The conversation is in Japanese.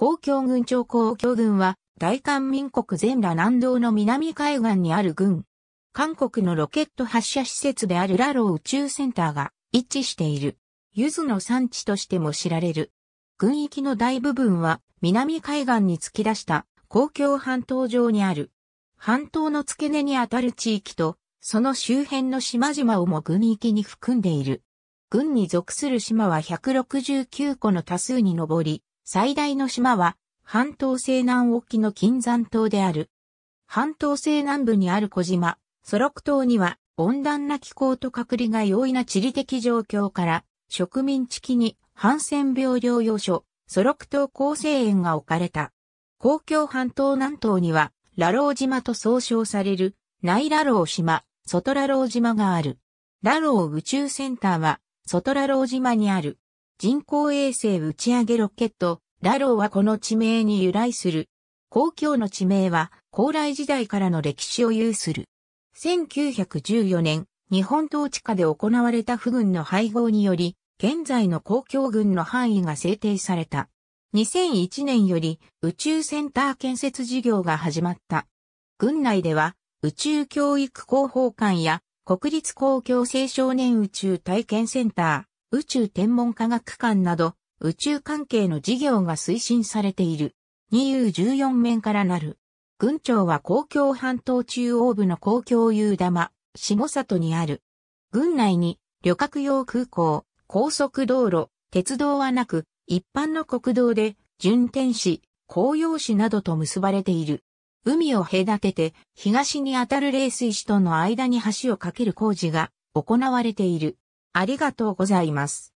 公共軍庁公共軍は、大韓民国全羅南道の南海岸にある軍。韓国のロケット発射施設であるラロー宇宙センターが一致している。ゆずの産地としても知られる。軍域の大部分は南海岸に突き出した公共半島上にある。半島の付け根にあたる地域と、その周辺の島々をも軍域に含んでいる。軍に属する島は169個の多数に上り、最大の島は、半島西南沖の金山島である。半島西南部にある小島、ソロク島には、温暖な気候と隔離が容易な地理的状況から、植民地期にハンセン病療養所、ソロク島厚生園が置かれた。公共半島南東には、ラロー島と総称される、内ラロー島、外ラロー島がある。ラロー宇宙センターは、外ラロー島にある。人工衛星打ち上げロケット、ラローはこの地名に由来する。公共の地名は、高麗時代からの歴史を有する。1914年、日本統治下で行われた府軍の配合により、現在の公共軍の範囲が制定された。2001年より宇宙センター建設事業が始まった。軍内では宇宙教育広報館や国立公共青少年宇宙体験センター、宇宙天文科学館など宇宙関係の事業が推進されている。2U14 面からなる。軍庁は公共半島中央部の公共有玉、下里にある。軍内に旅客用空港、高速道路、鉄道はなく、一般の国道で、順天市、紅葉市などと結ばれている。海を隔てて、東にあたる冷水市との間に橋を架ける工事が行われている。ありがとうございます。